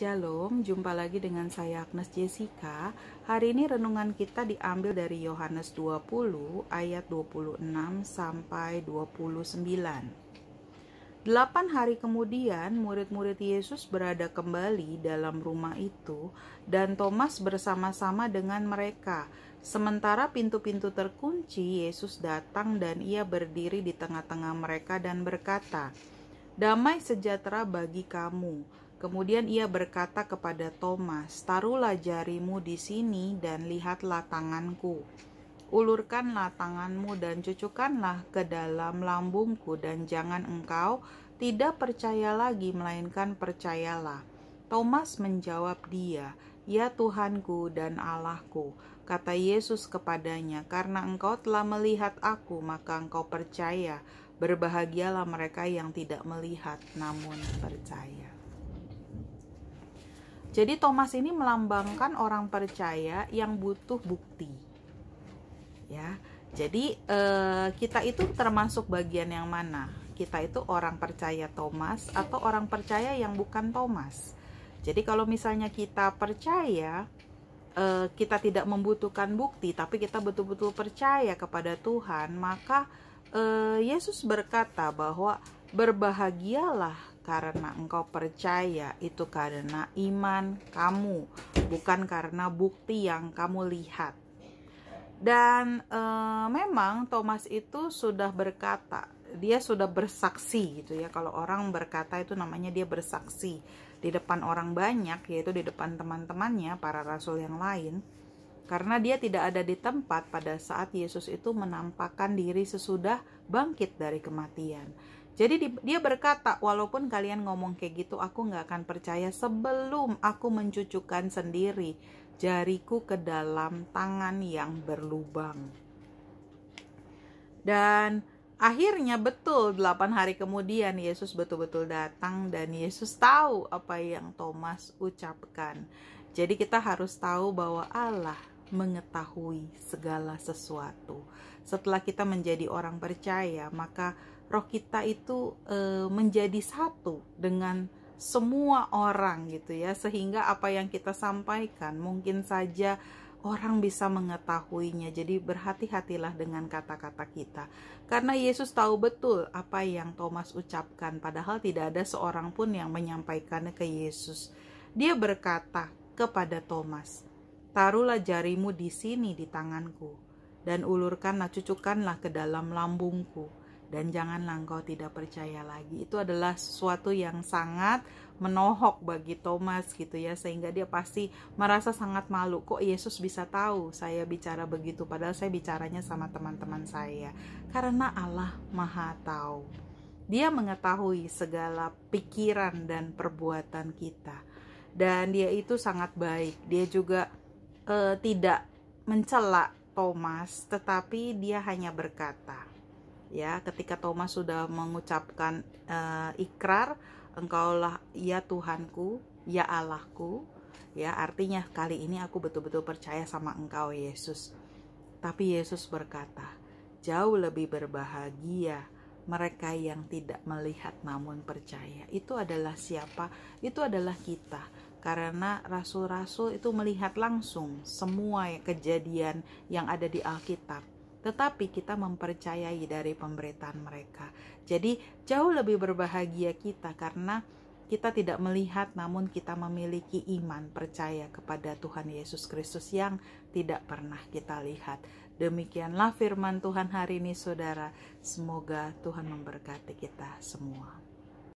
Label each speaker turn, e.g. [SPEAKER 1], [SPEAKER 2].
[SPEAKER 1] Shalom, jumpa lagi dengan saya Agnes Jessica. Hari ini renungan kita diambil dari Yohanes 20 ayat 26 sampai 29. Delapan hari kemudian murid-murid Yesus berada kembali dalam rumah itu dan Thomas bersama-sama dengan mereka. Sementara pintu-pintu terkunci, Yesus datang dan ia berdiri di tengah-tengah mereka dan berkata, Damai sejahtera bagi kamu Kemudian ia berkata kepada Thomas, "Taruhlah jarimu di sini dan lihatlah tanganku. Ulurkanlah tanganmu dan cucukkanlah ke dalam lambungku dan jangan engkau tidak percaya lagi melainkan percayalah." Thomas menjawab dia, "Ya Tuhanku dan Allahku." Kata Yesus kepadanya, "Karena engkau telah melihat aku, maka engkau percaya." Berbahagialah mereka yang tidak melihat namun percaya. Jadi Thomas ini melambangkan orang percaya yang butuh bukti. Ya. Jadi eh, kita itu termasuk bagian yang mana? Kita itu orang percaya Thomas atau orang percaya yang bukan Thomas. Jadi kalau misalnya kita percaya eh, kita tidak membutuhkan bukti tapi kita betul-betul percaya kepada Tuhan, maka eh, Yesus berkata bahwa berbahagialah karena engkau percaya, itu karena iman kamu, bukan karena bukti yang kamu lihat. Dan e, memang Thomas itu sudah berkata, dia sudah bersaksi gitu ya. Kalau orang berkata itu namanya dia bersaksi di depan orang banyak, yaitu di depan teman-temannya, para rasul yang lain. Karena dia tidak ada di tempat pada saat Yesus itu menampakkan diri sesudah bangkit dari kematian jadi dia berkata, walaupun kalian ngomong kayak gitu, aku nggak akan percaya sebelum aku mencucukkan sendiri jariku ke dalam tangan yang berlubang. Dan akhirnya betul 8 hari kemudian Yesus betul-betul datang dan Yesus tahu apa yang Thomas ucapkan. Jadi kita harus tahu bahwa Allah mengetahui segala sesuatu. Setelah kita menjadi orang percaya, maka roh kita itu e, menjadi satu dengan semua orang gitu ya sehingga apa yang kita sampaikan mungkin saja orang bisa mengetahuinya jadi berhati-hatilah dengan kata-kata kita karena Yesus tahu betul apa yang Thomas ucapkan padahal tidak ada seorang pun yang menyampaikannya ke Yesus dia berkata kepada Thomas Taruhlah jarimu di sini di tanganku, dan ulurkanlah, cucukkanlah ke dalam lambungku, dan janganlah engkau tidak percaya lagi. Itu adalah sesuatu yang sangat menohok bagi Thomas gitu ya, sehingga dia pasti merasa sangat malu. Kok Yesus bisa tahu saya bicara begitu, padahal saya bicaranya sama teman-teman saya. Karena Allah maha tahu. Dia mengetahui segala pikiran dan perbuatan kita. Dan dia itu sangat baik. Dia juga e, tidak mencela Thomas, tetapi dia hanya berkata, ya, ketika Thomas sudah mengucapkan e, ikrar, Engkaulah ya Tuhanku, ya Allahku, ya artinya kali ini aku betul-betul percaya sama Engkau Yesus. Tapi Yesus berkata, jauh lebih berbahagia mereka yang tidak melihat namun percaya. Itu adalah siapa? Itu adalah kita karena rasul-rasul itu melihat langsung semua kejadian yang ada di Alkitab tetapi kita mempercayai dari pemberitaan mereka. Jadi jauh lebih berbahagia kita karena kita tidak melihat namun kita memiliki iman percaya kepada Tuhan Yesus Kristus yang tidak pernah kita lihat. Demikianlah firman Tuhan hari ini saudara. Semoga Tuhan memberkati kita semua.